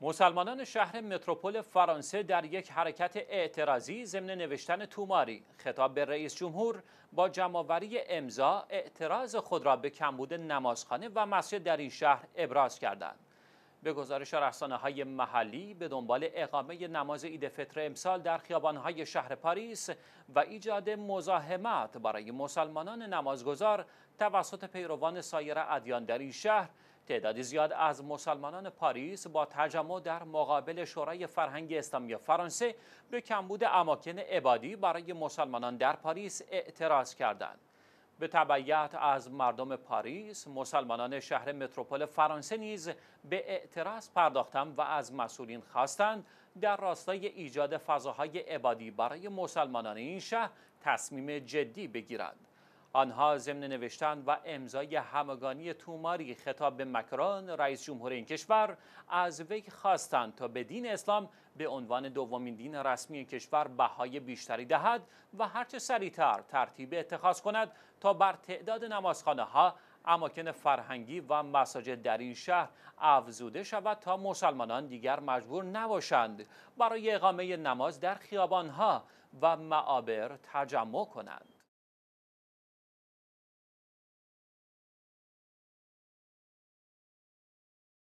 مسلمانان شهر متروپول فرانسه در یک حرکت اعتراضی ضمن نوشتن توماری خطاب به رئیس جمهور با جمعآوری امضا اعتراض خود را به کمبود نمازخانه و مسجد در این شهر ابراز کردند به گزارش رسانه های محلی به دنبال اقامه نماز عید فطر امسال در خیابان شهر پاریس و ایجاد مزاحمت برای مسلمانان نمازگزار توسط پیروان سایر ادیان در این شهر تعدادی زیاد از مسلمانان پاریس با تجمع در مقابل شورای فرهنگ اسلامی فرانسه به کمبود اماکن عبادی برای مسلمانان در پاریس اعتراض کردند. به تبعیت از مردم پاریس، مسلمانان شهر متروپول فرانسه نیز به اعتراض پرداختند و از مسئولین خواستند در راستای ایجاد فضاهای عبادی برای مسلمانان این شهر تصمیم جدی بگیرند. آنها ضمن نوشتن و امضای همگانی توماری خطاب به مکران رئیس جمهور این کشور از وی خواستند تا به دین اسلام به عنوان دومین دین رسمی کشور بهای بیشتری دهد و هرچه سریعتر ترتیب اتخاذ کند تا بر تعداد نمازخانه ها اماکن فرهنگی و مساجد در این شهر افزوده شود تا مسلمانان دیگر مجبور نباشند برای اقامه نماز در خیابانها و معابر تجمع کنند